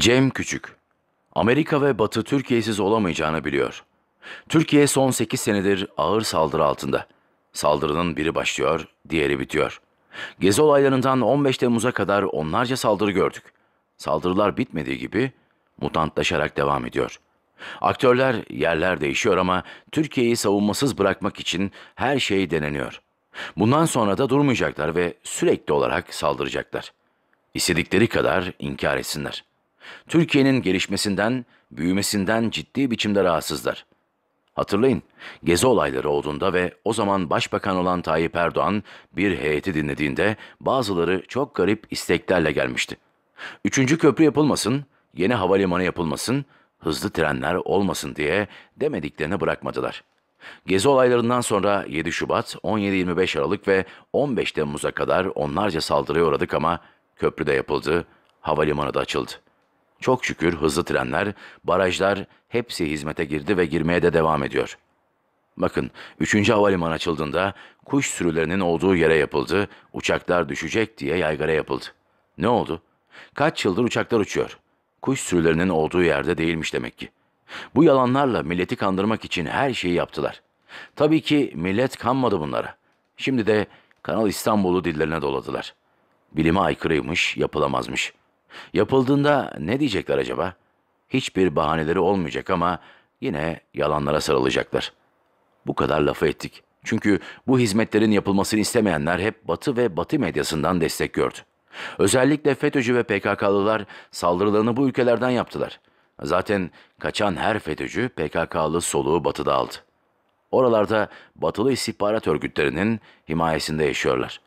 Cem Küçük, Amerika ve Batı Türkiye'siz olamayacağını biliyor. Türkiye son 8 senedir ağır saldırı altında. Saldırının biri başlıyor, diğeri bitiyor. Gezi olaylarından 15 Temmuz'a kadar onlarca saldırı gördük. Saldırılar bitmediği gibi mutantlaşarak devam ediyor. Aktörler yerler değişiyor ama Türkiye'yi savunmasız bırakmak için her şey deneniyor. Bundan sonra da durmayacaklar ve sürekli olarak saldıracaklar. İstedikleri kadar inkar etsinler.'' Türkiye'nin gelişmesinden, büyümesinden ciddi biçimde rahatsızlar. Hatırlayın, gezi olayları olduğunda ve o zaman başbakan olan Tayyip Erdoğan bir heyeti dinlediğinde bazıları çok garip isteklerle gelmişti. Üçüncü köprü yapılmasın, yeni havalimanı yapılmasın, hızlı trenler olmasın diye demediklerini bırakmadılar. Gezi olaylarından sonra 7 Şubat, 17-25 Aralık ve 15 Temmuz'a kadar onlarca saldırıya uğradık ama köprü de yapıldı, havalimanı da açıldı. Çok şükür hızlı trenler, barajlar hepsi hizmete girdi ve girmeye de devam ediyor. Bakın 3. havalimanı açıldığında kuş sürülerinin olduğu yere yapıldı, uçaklar düşecek diye yaygara yapıldı. Ne oldu? Kaç yıldır uçaklar uçuyor. Kuş sürülerinin olduğu yerde değilmiş demek ki. Bu yalanlarla milleti kandırmak için her şeyi yaptılar. Tabii ki millet kanmadı bunlara. Şimdi de Kanal İstanbul'u dillerine doladılar. Bilime aykırıymış, yapılamazmış.'' Yapıldığında ne diyecekler acaba? Hiçbir bahaneleri olmayacak ama yine yalanlara sarılacaklar. Bu kadar lafı ettik. Çünkü bu hizmetlerin yapılmasını istemeyenler hep Batı ve Batı medyasından destek gördü. Özellikle FETÖ'cü ve PKK'lılar saldırılarını bu ülkelerden yaptılar. Zaten kaçan her FETÖ'cü PKK'lı soluğu batıda aldı. Oralarda batılı istihbarat örgütlerinin himayesinde yaşıyorlar.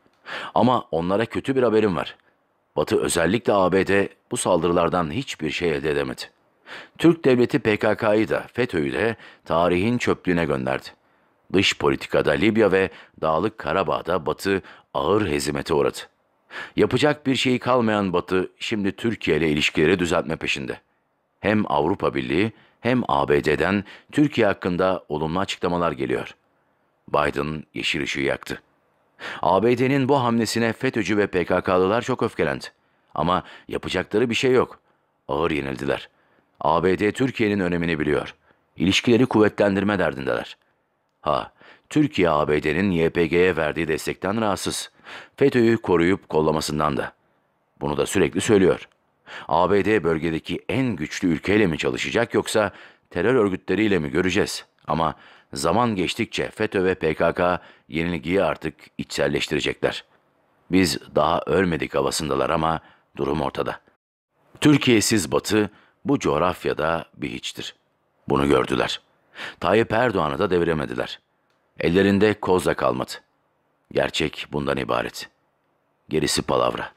Ama onlara kötü bir haberim var. Batı özellikle ABD bu saldırılardan hiçbir şey elde edemedi. Türk devleti PKK'yı da FETÖ'yü de tarihin çöplüğüne gönderdi. Dış politikada Libya ve Dağlık Karabağ'da Batı ağır hezimete uğradı. Yapacak bir şey kalmayan Batı şimdi Türkiye ile ilişkileri düzeltme peşinde. Hem Avrupa Birliği hem ABD'den Türkiye hakkında olumlu açıklamalar geliyor. Biden yeşil ışığı yaktı. ABD'nin bu hamlesine FETÖ'cü ve PKK'lılar çok öfkelendi. Ama yapacakları bir şey yok. Ağır yenildiler. ABD Türkiye'nin önemini biliyor. İlişkileri kuvvetlendirme derdindeler. Ha, Türkiye ABD'nin YPG'ye verdiği destekten rahatsız. FETÖ'yü koruyup kollamasından da. Bunu da sürekli söylüyor. ABD bölgedeki en güçlü ülkeyle mi çalışacak yoksa terör örgütleriyle mi göreceğiz? Ama Zaman geçtikçe FETÖ ve PKK yenilgiyi artık içselleştirecekler. Biz daha ölmedik havasındalar ama durum ortada. Türkiye'siz Batı bu coğrafyada bir hiçtir. Bunu gördüler. Tayyip Erdoğan'ı da deviremediler. Ellerinde kozla kalmadı. Gerçek bundan ibaret. Gerisi palavra.